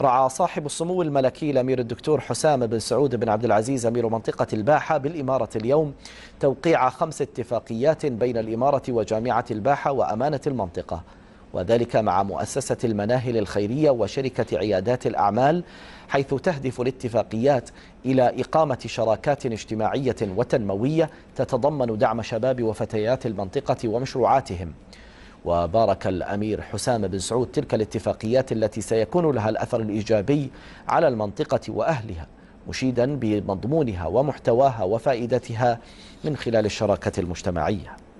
رعى صاحب السمو الملكي الأمير الدكتور حسام بن سعود بن عبد العزيز أمير منطقة الباحة بالإمارة اليوم توقيع خمس اتفاقيات بين الإمارة وجامعة الباحة وأمانة المنطقة وذلك مع مؤسسة المناهل الخيرية وشركة عيادات الأعمال حيث تهدف الاتفاقيات إلى إقامة شراكات اجتماعية وتنموية تتضمن دعم شباب وفتيات المنطقة ومشروعاتهم وبارك الأمير حسام بن سعود تلك الاتفاقيات التي سيكون لها الأثر الإيجابي على المنطقة وأهلها مشيدا بمضمونها ومحتواها وفائدتها من خلال الشراكة المجتمعية